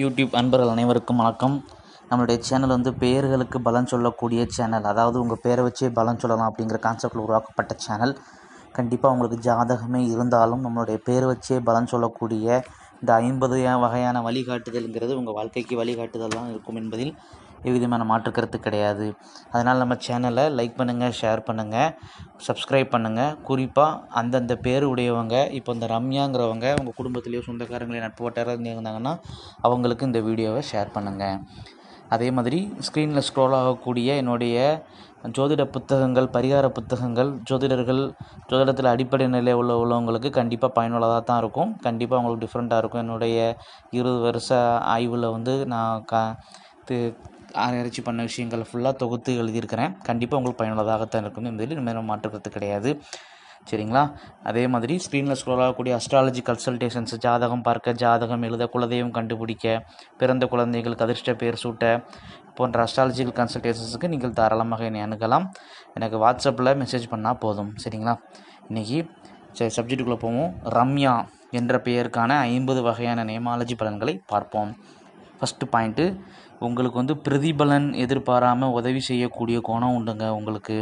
YouTube அன்பர்கள் அனைவருக்கும் வணக்கம் நம்மளுடைய சேனல் வந்து பேர்களுக்கு பலம் சொல்லக்கூடிய சேனல் அதாவது உங்கள் பேரை வச்சே பலம் சொல்லலாம் அப்படிங்கிற கான்செப்டில் உருவாக்கப்பட்ட சேனல் கண்டிப்பாக உங்களுக்கு ஜாதகமே இருந்தாலும் நம்மளுடைய பேர் வச்சே பலம் சொல்லக்கூடிய இந்த ஐம்பது வகையான வழிகாட்டுதல்ங்கிறது உங்கள் வாழ்க்கைக்கு வழிகாட்டுதல் தான் இருக்கும் என்பதில் எவ்விதமான மாற்றுக்கருத்து கிடையாது அதனால் நம்ம சேனலை லைக் பண்ணுங்கள் ஷேர் பண்ணுங்கள் சப்ஸ்கிரைப் பண்ணுங்கள் குறிப்பாக அந்தந்த பேர் உடையவங்க இப்போ இந்த ரம்யாங்கிறவங்க உங்கள் குடும்பத்திலேயோ சொந்தக்காரங்களையோ நட்பு வட்டாரம் இருந்தாங்கன்னா அவங்களுக்கு இந்த வீடியோவை ஷேர் பண்ணுங்கள் அதே மாதிரி ஸ்க்ரீனில் ஸ்க்ரோல் ஆகக்கூடிய என்னுடைய ஜோதிட புத்தகங்கள் பரிகார புத்தகங்கள் ஜோதிடர்கள் ஜோதிடத்தில் அடிப்படை நிலை உள்ள உள்ளவங்களுக்கு கண்டிப்பாக பயனுள்ளதாக தான் இருக்கும் கண்டிப்பாக அவங்களுக்கு டிஃப்ரெண்ட்டாக இருக்கும் என்னுடைய இருபது வருஷ ஆய்வில் வந்து நான் க ஆராய்ச்சி பண்ண விஷயங்கள் ஃபுல்லாக தொகுத்து எழுதியிருக்கிறேன் கண்டிப்பாக உங்களுக்கு பயனுள்ளதாகத்தான் இருக்கும் என்பதில் மாற்றுக்கிறது கிடையாது சரிங்களா அதே மாதிரி ஸ்க்ரீனில் ஸ்க்ரோல் ஆகக்கூடிய அஸ்ட்ராலஜி கன்சல்டேஷன்ஸ் ஜாதகம் பார்க்க ஜாதகம் எழுத குலதெய்வம் கண்டுபிடிக்க பிறந்த குழந்தைகளுக்கு அதிர்ஷ்ட பேர் சூட்ட போன்ற அஸ்ட்ராலஜிக்கல் கன்சல்டேஷன்ஸுக்கு நீங்கள் தாராளமாக என்னை அணுகலாம் எனக்கு வாட்ஸ்அப்பில் மெசேஜ் பண்ணால் போதும் சரிங்களா இன்றைக்கி சரி சப்ஜெக்டுக்குள்ளே போவோம் ரம்யா என்ற பெயருக்கான ஐம்பது வகையான நேமாலஜி பலன்களை பார்ப்போம் ஃபஸ்ட்டு பாயிண்ட்டு உங்களுக்கு வந்து பிரதிபலன் எதிர்பாராமல் உதவி செய்யக்கூடிய கோணம் உண்டுங்க உங்களுக்கு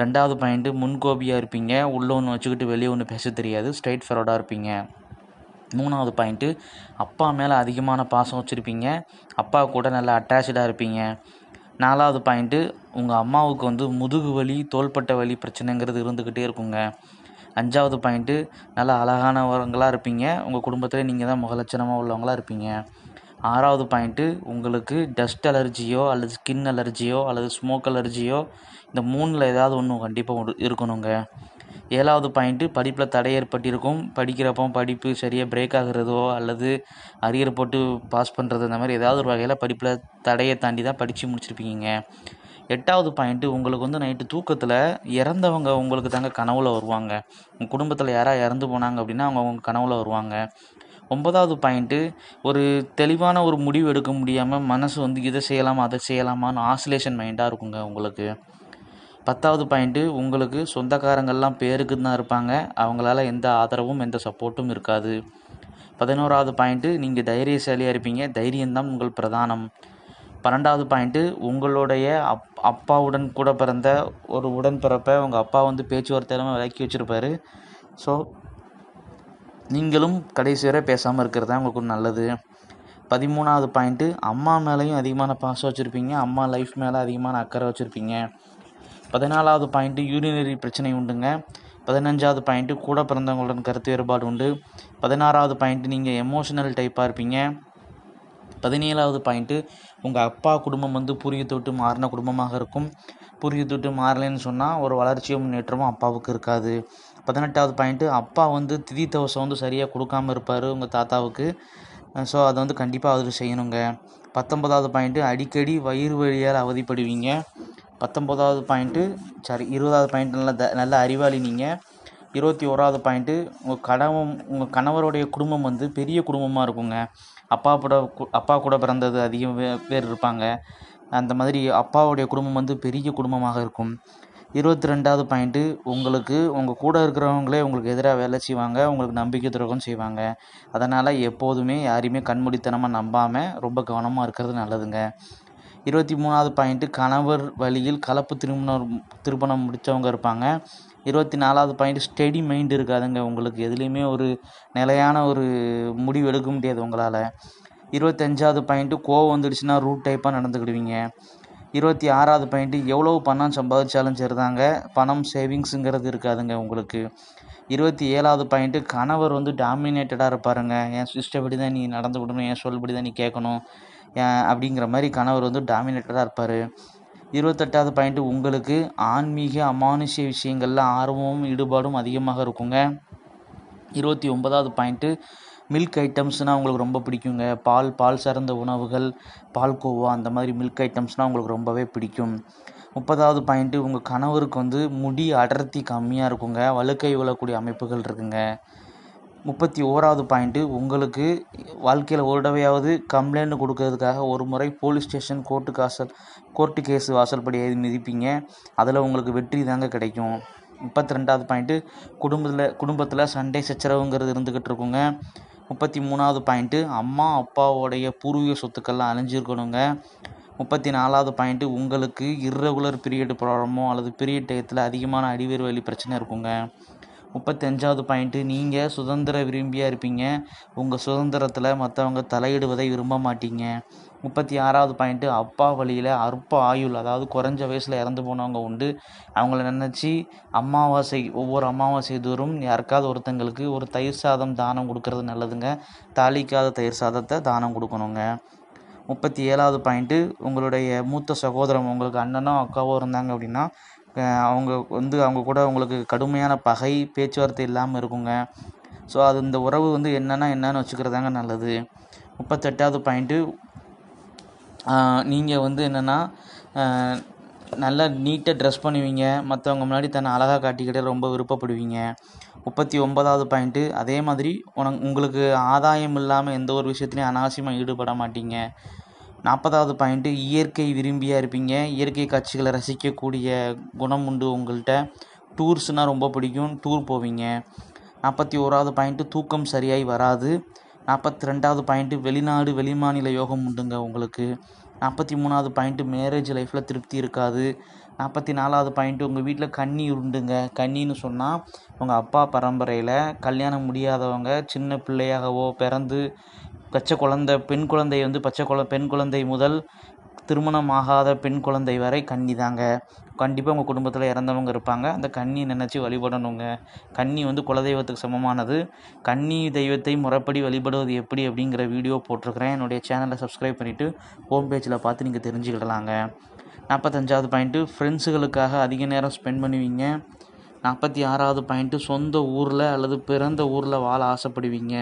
ரெண்டாவது பாயிண்ட்டு முன்கோபியாக இருப்பீங்க உள்ளே ஒன்று வச்சுக்கிட்டு வெளியே ஒன்று பேச தெரியாது ஸ்ட்ரைட் ஃபார்வர்டாக இருப்பீங்க மூணாவது பாயிண்ட்டு அப்பா மேலே அதிகமான பாசம் வச்சுருப்பீங்க அப்பா கூட நல்லா அட்டாச்சாக இருப்பீங்க நாலாவது பாயிண்ட்டு உங்கள் அம்மாவுக்கு வந்து முதுகு வலி தோள்பட்ட வலி பிரச்சனைங்கிறது இருந்துக்கிட்டே இருக்குங்க அஞ்சாவது பாயிண்ட்டு நல்லா அழகானவங்களாக இருப்பீங்க உங்கள் குடும்பத்தில் நீங்கள் தான் முகலட்சணமாக உள்ளவங்களாக இருப்பீங்க ஆறாவது பாயிண்ட்டு உங்களுக்கு டஸ்ட் அலர்ஜியோ அல்லது ஸ்கின் அலர்ஜியோ அல்லது ஸ்மோக் அலர்ஜியோ இந்த மூணில் ஏதாவது ஒன்று கண்டிப்பாக இருக்கணுங்க ஏழாவது பாயிண்ட்டு படிப்பில் தடை ஏற்பட்டிருக்கும் படிக்கிறப்போ படிப்பு சரியாக பிரேக் ஆகிறதோ அல்லது அரியர் போட்டு பாஸ் பண்ணுறது அந்த மாதிரி ஏதாவது ஒரு வகையில் படிப்பில் தடையை தாண்டி தான் படித்து முடிச்சிருப்பீங்க எட்டாவது பாயிண்ட்டு உங்களுக்கு வந்து நைட்டு தூக்கத்தில் இறந்தவங்க உங்களுக்கு தாங்க கனவுல வருவாங்க உங்கள் குடும்பத்தில் யாராக இறந்து போனாங்க அப்படின்னா அவங்க அவங்க கனவுல வருவாங்க ஒன்பதாவது பாயிண்ட்டு ஒரு தெளிவான ஒரு முடிவு எடுக்க முடியாமல் மனசு வந்து இதை செய்யலாமா அதை செய்யலாமான்னு ஆசிலேஷன் மைண்டாக இருக்குங்க உங்களுக்கு பத்தாவது பாயிண்ட்டு உங்களுக்கு சொந்தக்காரங்கள்லாம் பேருக்கு தான் இருப்பாங்க அவங்களால எந்த ஆதரவும் எந்த சப்போர்ட்டும் இருக்காது பதினோராவது பாயிண்ட்டு நீங்கள் தைரியசாலியாக இருப்பீங்க தைரியம்தான் உங்கள் பிரதானம் பன்னெண்டாவது பாயிண்ட்டு உங்களுடைய அப் அப்பாவுடன் கூட பிறந்த ஒரு உடன்பிறப்பை உங்கள் அப்பா வந்து பேச்சுவார்த்தையிலாமல் விளக்கி வச்சுருப்பாரு ஸோ நீங்களும் கடைசி வரை பேசாமல் இருக்கிறது தான் உங்களுக்கு நல்லது பதிமூணாவது பாயிண்ட்டு அம்மா மேலேயும் அதிகமான பாசம் வச்சுருப்பீங்க அம்மா லைஃப் மேலே அதிகமான அக்கறை வச்சுருப்பீங்க பதினாலாவது பாயிண்ட்டு யூரினரி பிரச்சனை உண்டுங்க பதினஞ்சாவது பாயிண்ட்டு கூட பிறந்தவங்களுடன் கருத்து வேறுபாடு உண்டு பதினாறாவது பாயிண்ட்டு நீங்கள் எமோஷனல் டைப்பாக இருப்பீங்க பதினேழாவது பாயிண்ட்டு உங்கள் அப்பா குடும்பம் வந்து புரிய தொட்டு மாறின குடும்பமாக இருக்கும் புரிய தொட்டு மாறலைன்னு சொன்னால் ஒரு வளர்ச்சியும் முன்னேற்றமும் அப்பாவுக்கு இருக்காது பதினெட்டாவது பாயிண்ட்டு அப்பா வந்து திதி தவசம் வந்து சரியாக கொடுக்காமல் இருப்பார் உங்கள் தாத்தாவுக்கு ஸோ அதை வந்து கண்டிப்பாக அதில் செய்யணுங்க பத்தொன்பதாவது பாயிண்ட்டு அடிக்கடி வயிறு வழியால் அவதிப்படுவீங்க பத்தொம்போதாவது பாயிண்ட்டு சாரி இருபதாவது பாயிண்ட் நல்ல த நல்ல அறிவாளி நீங்கள் இருபத்தி ஓராவது பாயிண்ட்டு உங்கள் கணவன் உங்கள் கணவருடைய குடும்பம் வந்து பெரிய குடும்பமாக இருக்குங்க அப்பா கூட அப்பா கூட பிறந்தது அதிகம் பேர் இருப்பாங்க அந்த மாதிரி அப்பாவுடைய குடும்பம் வந்து பெரிய குடும்பமாக இருக்கும் இருபத்தி ரெண்டாவது பாயிண்ட்டு உங்களுக்கு உங்கள் கூட இருக்கிறவங்களே உங்களுக்கு எதிராக வேலை செய்வாங்க உங்களுக்கு நம்பிக்கை துரோகம் செய்வாங்க அதனால் எப்போதுமே யாரையுமே கண்மூடித்தனமாக நம்பாமல் ரொம்ப கவனமாக இருக்கிறது நல்லதுங்க இருபத்தி மூணாவது பாயிண்ட்டு கணவர் வழியில் கலப்பு திருமணம் திருமணம் முடித்தவங்க இருப்பாங்க இருபத்தி நாலாவது பாயிண்ட் ஸ்டெடி மைண்ட் இருக்காதுங்க உங்களுக்கு எதுலேயுமே ஒரு நிலையான ஒரு முடிவு எடுக்க முடியாது உங்களால் இருபத்தஞ்சாவது பாயிண்ட்டு கோவம் வந்துடுச்சுன்னா ரூட் டைப்பாக நடந்துக்கிடுவீங்க இருபத்தி ஆறாவது பாயிண்ட்டு எவ்வளோ பணம் சம்பாதிச்சாலும் சரிதாங்க பணம் சேவிங்ஸுங்கிறது இருக்காதுங்க உங்களுக்கு இருபத்தி ஏழாவது பாயிண்ட்டு கணவர் வந்து டாமினேட்டடாக இருப்பாருங்க என் இஷ்டப்படி தான் நீ நடந்து விடணும் என் சொல்படி தான் நீ கேட்கணும் அப்படிங்கிற மாதிரி கணவர் வந்து டாமினேட்டடாக இருப்பார் இருபத்தெட்டாவது பாயிண்ட்டு உங்களுக்கு ஆன்மீக அமானுஷ்ய விஷயங்களில் ஆர்வமும் ஈடுபாடும் அதிகமாக இருக்குங்க இருபத்தி ஒன்பதாவது பாயிண்ட்டு மில்க் ஐட்டம்ஸ்னால் உங்களுக்கு ரொம்ப பிடிக்குங்க பால் பால் சார்ந்த உணவுகள் பால் கோவா அந்த மாதிரி மில்க் ஐட்டம்ஸ்னால் உங்களுக்கு ரொம்பவே பிடிக்கும் முப்பதாவது பாயிண்ட்டு உங்கள் கணவருக்கு வந்து முடி அடர்த்தி கம்மியாக இருக்குங்க வழுக்கை விழக்கூடிய அமைப்புகள் இருக்குங்க முப்பத்தி ஓராவது பாயிண்ட்டு உங்களுக்கு வாழ்க்கையில் ஒரு தடவையாவது கம்ப்ளைண்ட் கொடுக்கறதுக்காக ஒரு முறை போலீஸ் ஸ்டேஷன் கோர்ட்டு காசல் கோர்ட்டு கேஸ் வாசல்படி எது மிதிப்பீங்க அதில் உங்களுக்கு வெற்றி தாங்க கிடைக்கும் முப்பத்தி ரெண்டாவது பாயிண்ட்டு குடும்பத்தில் குடும்பத்தில் சண்டை சச்சரவுங்கிறது இருந்துக்கிட்டு இருக்குங்க முப்பத்தி மூணாவது பாயிண்ட்டு அம்மா அப்பாவோடைய பூர்வீக சொத்துக்கள்லாம் அழிஞ்சிருக்கணுங்க முப்பத்தி நாலாவது பாயிண்ட்டு உங்களுக்கு இர்ரெகுலர் பீரியட் ப்ராப்ளமோ அல்லது பீரியட் டயத்தில் அதிகமான அடிவேறு வழி பிரச்சனை இருக்குங்க முப்பத்தஞ்சாவது பாயிண்ட்டு நீங்கள் சுதந்திர விரும்பியாக இருப்பீங்க உங்கள் சுதந்திரத்தில் மற்றவங்க தலையிடுவதை விரும்ப மாட்டீங்க முப்பத்தி ஆறாவது பாயிண்ட்டு அப்பா வழியில் அற்ப ஆயுள் அதாவது குறைஞ்ச வயசில் இறந்து போனவங்க உண்டு அவங்கள நினச்சி அமாவாசை ஒவ்வொரு அமாவாசை தோறும் யாருக்காவது ஒருத்தங்களுக்கு ஒரு தயிர் சாதம் தானம் கொடுக்கறது நல்லதுங்க தாளிக்காத தயிர் சாதத்தை தானம் கொடுக்கணுங்க முப்பத்தி ஏழாவது பாயிண்ட்டு உங்களுடைய மூத்த சகோதரம் உங்களுக்கு அண்ணனோ அக்காவோ இருந்தாங்க அப்படின்னா அவங்க வந்து அவங்க கூட உங்களுக்கு கடுமையான பகை பேச்சுவார்த்தை இல்லாமல் இருக்குங்க ஸோ அது இந்த உறவு வந்து என்னென்னா என்னன்னு வச்சுக்கிறதாங்க நல்லது முப்பத்தெட்டாவது பாயிண்ட்டு நீங்கள் வந்து என்னென்னா நல்லா நீட்டாக ட்ரெஸ் பண்ணுவீங்க மற்றவங்க முன்னாடி தன்னை அழகாக காட்டிக்கிட்டு ரொம்ப விருப்பப்படுவீங்க முப்பத்தி ஒன்பதாவது பாயிண்ட்டு அதே மாதிரி உனக்கு உங்களுக்கு ஆதாயம் இல்லாமல் எந்த ஒரு விஷயத்துலையும் அனாவசியமாக ஈடுபட மாட்டீங்க நாற்பதாவது பாயிண்ட்டு இயற்கை விரும்பியாக இருப்பீங்க இயற்கை காட்சிகளை ரசிக்கக்கூடிய குணம் உண்டு உங்கள்கிட்ட டூர்ஸ்னால் ரொம்ப பிடிக்கும் டூர் போவீங்க நாற்பத்தி ஓராவது பாயிண்ட்டு தூக்கம் சரியாகி வராது நாற்பத்தி ரெண்டாவது பாயிண்ட்டு வெளிநாடு வெளிமாநில யோகம் உண்டுங்க உங்களுக்கு நாற்பத்தி மூணாவது பாயிண்ட்டு மேரேஜ் லைஃப்பில் திருப்தி இருக்காது நாற்பத்தி நாலாவது பாயிண்ட்டு உங்கள் வீட்டில் கண்ணி உண்டுங்க கண்ணின்னு சொன்னால் உங்கள் அப்பா பரம்பரையில் கல்யாணம் முடியாதவங்க சின்ன பிள்ளையாகவோ பிறந்து பச்சை குழந்த பெண் குழந்தை வந்து பச்சை குழ பெண் குழந்தை முதல் திருமணமாகாத பெண் குழந்தை வரை கன்னி தாங்க கண்டிப்பாக உங்கள் குடும்பத்தில் இறந்தவங்க இருப்பாங்க அந்த கன்னி நினச்சி வழிபடணுங்க கன்னி வந்து குலதெய்வத்துக்கு சமமானது கன்னி தெய்வத்தை முறைப்படி வழிபடுவது எப்படி அப்படிங்கிற வீடியோ போட்டிருக்கிறேன் என்னுடைய சேனலை சப்ஸ்கிரைப் பண்ணிவிட்டு ஹோம் பேஜில் பார்த்து நீங்கள் தெரிஞ்சுக்கிடலாங்க நாற்பத்தஞ்சாவது பாயிண்ட்டு ஃப்ரெண்ட்ஸுகளுக்காக அதிக நேரம் ஸ்பெண்ட் பண்ணுவீங்க நாற்பத்தி ஆறாவது பாயிண்ட்டு சொந்த ஊரில் அல்லது பிறந்த ஊரில் வாழ ஆசைப்படுவீங்க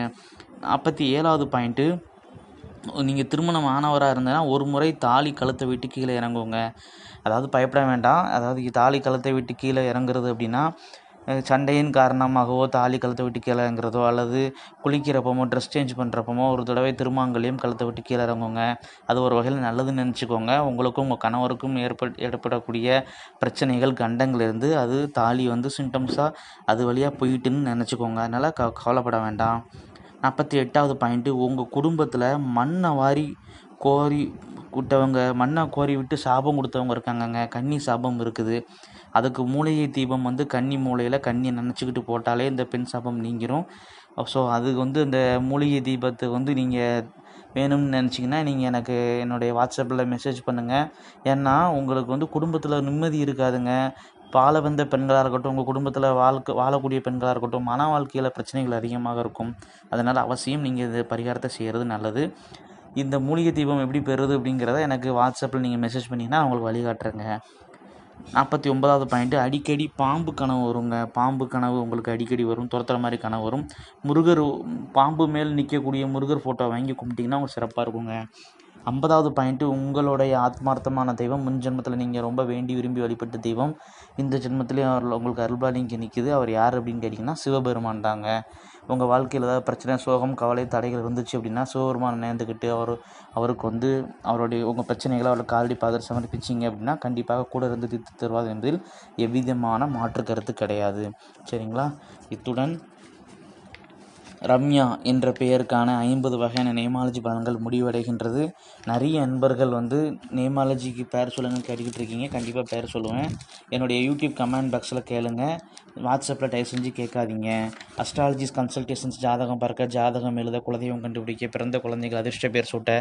நாற்பத்தி ஏழாவது பாயிண்ட்டு நீங்கள் திருமணம் ஆனவராக இருந்ததுன்னா ஒரு முறை தாலி கழுத்தை விட்டு கீழே இறங்குங்க அதாவது பயப்பட வேண்டாம் அதாவது தாலி கழுத்தை விட்டு கீழே இறங்குறது அப்படின்னா சண்டையின் காரணமாகவோ தாலி கழுத்தை விட்டு கீழே இறங்குறதோ அல்லது குளிக்கிறப்பமோ ட்ரெஸ் சேஞ்ச் பண்ணுறப்பமோ ஒரு தடவை திருமாங்கலையும் கழுத்தை விட்டு கீழே இறங்குங்க அது ஒரு வகையில் நல்லதுன்னு நினச்சிக்கோங்க உங்களுக்கும் உங்கள் கணவருக்கும் ஏற்பட் ஏற்படக்கூடிய பிரச்சனைகள் கண்டங்கள் இருந்து அது தாலி வந்து சிம்டம்ஸாக அது வழியாக போயிட்டுன்னு நினச்சிக்கோங்க அதனால் க கவலைப்பட வேண்டாம் நாற்பத்தி எட்டாவது பாயிண்ட்டு உங்கள் குடும்பத்தில் மண்ணை வாரி கோரி விட்டவங்க மண்ணை கோரி விட்டு சாபம் கொடுத்தவங்க இருக்காங்கங்க கன்னி சாபம் இருக்குது அதுக்கு மூலிகை தீபம் வந்து கன்னி மூலையில் கன்னியை நினச்சிக்கிட்டு போட்டாலே இந்த பெண் சாபம் நீங்கிரும் ஸோ அதுக்கு வந்து இந்த மூலிகை தீபத்தை வந்து நீங்கள் வேணும்னு நினச்சிங்கன்னா நீங்கள் எனக்கு என்னுடைய வாட்ஸ்அப்பில் மெசேஜ் பண்ணுங்கள் ஏன்னா உங்களுக்கு வந்து குடும்பத்தில் நிம்மதி இருக்காதுங்க வாழ வந்த பெண்களாக இருக்கட்டும் உங்கள் குடும்பத்தில் வாழ்க்கை வாழக்கூடிய பெண்களாக இருக்கட்டும் மன வாழ்க்கையில் பிரச்சனைகள் அதிகமாக இருக்கும் அதனால் அவசியம் நீங்கள் இது பரிகாரத்தை செய்கிறது நல்லது இந்த மூலிகை தீபம் எப்படி பெறுது அப்படிங்கிறத எனக்கு வாட்ஸ்அப்பில் நீங்கள் மெசேஜ் பண்ணிங்கன்னா அவங்களுக்கு வழிகாட்டுறேங்க நாற்பத்தி ஒன்பதாவது பாயிண்ட்டு அடிக்கடி பாம்பு கனவு வருங்க பாம்பு கனவு உங்களுக்கு அடிக்கடி வரும் துரத்துற மாதிரி கனவு வரும் முருகர் பாம்பு மேல் நிற்கக்கூடிய முருகர் ஃபோட்டோ வாங்கி கும்பிட்டிங்கன்னா உங்களுக்கு சிறப்பாக இருக்குங்க ஐம்பதாவது பாயிண்ட்டு உங்களுடைய ஆத்மார்த்தமான தெய்வம் முன் ஜென்மத்தில் நீங்கள் ரொம்ப வேண்டி விரும்பி வழிபட்ட தெய்வம் இந்த ஜென்மத்திலேயே அவர் உங்களுக்கு அருள்பாலிங்க நிற்கிது அவர் யார் அப்படின்னு கேட்டிங்கன்னா சிவபெருமான் தாங்க உங்கள் வாழ்க்கையில் ஏதாவது பிரச்சனை சோகம் கவலை தடைகள் வந்துச்சு அப்படின்னா சிவபெருமான் நேர்ந்துக்கிட்டு அவர் அவருக்கு வந்து அவருடைய உங்கள் பிரச்சனைகளை அவருக்கு காலடி பாதர் சமர்ப்பிச்சிங்க அப்படின்னா கண்டிப்பாக கூட இருந்து தீர்த்து தருவார் என்பதில் எவ்விதமான மாற்று கருத்து கிடையாது சரிங்களா இத்துடன் ரம்யா என்ற பெயருக்கான ஐம்பது வகையான நேமாலஜி பலன்கள் முடிவடைகின்றது நிறைய நண்பர்கள் வந்து நேமாலஜிக்கு பேர் சொல்லுங்கன்னு கேட்டுக்கிட்டு இருக்கீங்க கண்டிப்பாக பேர் சொல்லுவேன் என்னுடைய யூடியூப் கமெண்ட் பாக்ஸில் கேளுங்க வாட்ஸ்அப்பில் டைப் செஞ்சு கேட்காதீங்க அஸ்ட்ராலஜிஸ் கன்சல்டேஷன்ஸ் ஜாதகம் பார்க்க ஜாதகம் எழுத குலதெய்வம் கண்டுபிடிக்க பிறந்த குழந்தைகள் அதிர்ஷ்ட பேர் சூட்ட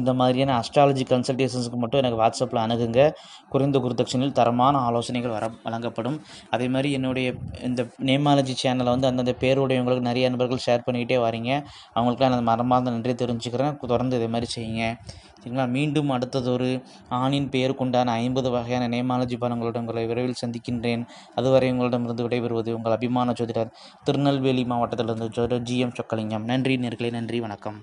இந்த மாதிரியான அஸ்ட்ராலஜி கன்சல்டேஷன்ஸுக்கு மட்டும் எனக்கு வாட்ஸ்அப்பில் அணுகுங்க குறைந்த குருதட்சணில் தரமான ஆலோசனைகள் வர வழங்கப்படும் அதே மாதிரி என்னுடைய இந்த நேமாலஜி சேனலை வந்து அந்தந்த பேருடையவங்களுக்கு நிறைய நண்பர்கள் ஷேர் பண்ணிக்கிட்டே வரீங்க அவங்களுக்குலாம் எனது மரமார்ந்த நன்றி தெரிஞ்சுக்கிறேன் தொடர்ந்து இதே மாதிரி செய்யுங்க சரிங்களா மீண்டும் அடுத்தது ஒரு ஆணின் பெயர் கொண்டான ஐம்பது வகையான நேமாலஜி பலங்களுடன் உங்களை விரைவில் சந்திக்கின்றேன் அதுவரை உங்களிடமிருந்து விடைபெறுவது உங்கள் அபிமான ஜோதிடர் திருநெல்வேலி மாவட்டத்திலிருந்து ஜோதிடர் ஜி எம் சொக்கலிங்கம் நன்றி நேர்களை நன்றி வணக்கம்